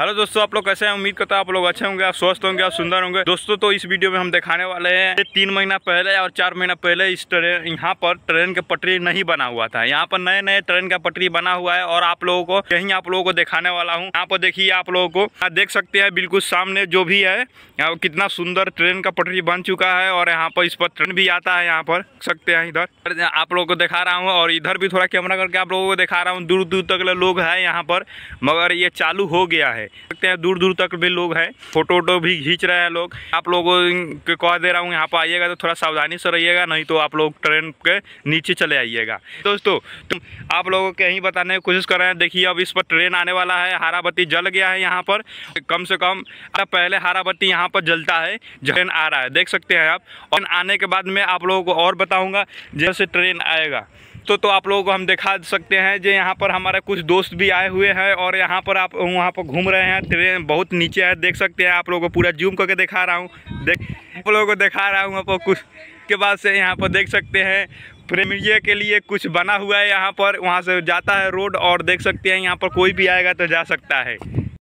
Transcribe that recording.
hello दोस्तों आप लोग कैसे हैं उम्मीद करता है आप लोग अच्छे होंगे आप स्वस्थ होंगे आप सुंदर होंगे दोस्तों तो इस वीडियो में हम दिखाने वाले हैं तीन महीना पहले और चार महीना पहले इस ट्रेन यहाँ पर ट्रेन का पटरी नहीं बना हुआ था यहाँ पर नए नए ट्रेन का पटरी बना हुआ है और आप लोगों को यही आप लोगों को दिखाने वाला हूँ यहाँ पर देखिए आप लोगों को देख सकते हैं बिल्कुल सामने जो भी है यहाँ कितना सुंदर ट्रेन का पटरी बन चुका है और यहाँ पर इस पर ट्रेन भी आता है यहाँ पर सकते हैं इधर आप लोगों को दिखा रहा हूँ और इधर भी थोड़ा कैमरा करके आप लोगों को दिखा रहा हूँ दूर दूर तक लोग है यहाँ पर मगर ये चालू हो गया है है सकते हैं दूर दूर तक भी लोग है फोटो वोटो भी खींच रहे हैं लोग आप लोगों को कह दे रहा हूँ यहाँ पर आइएगा तो थोड़ा सावधानी से रहिएगा नहीं तो आप लोग ट्रेन के नीचे चले आइएगा दोस्तों तुम आप लोगों के यहीं बताने की कोशिश कर रहे हैं देखिए अब इस पर ट्रेन आने वाला है हरा बत्ती जल गया है यहाँ पर कम से कम पहले हरा बत्ती यहाँ पर जलता है ट्रेन आ रहा है देख सकते हैं आप और आने के बाद में आप लोगों को और बताऊँगा जैसे ट्रेन आएगा तो तो आप लोगों को हम दिखा सकते हैं जो यहाँ पर हमारे कुछ दोस्त भी आए हुए हैं और यहाँ पर आप वहाँ पर घूम रहे हैं ट्रेन बहुत नीचे है देख सकते हैं आप लोगों को पूरा जूम करके दिखा रहा हूँ देख आप लोगों को दिखा रहा हूँ आपको कुछ के बाद से यहाँ पर देख सकते हैं प्रेमिया के लिए कुछ बना हुआ है यहाँ पर वहाँ से जाता है रोड और देख सकते हैं यहाँ पर कोई भी आएगा तो जा सकता है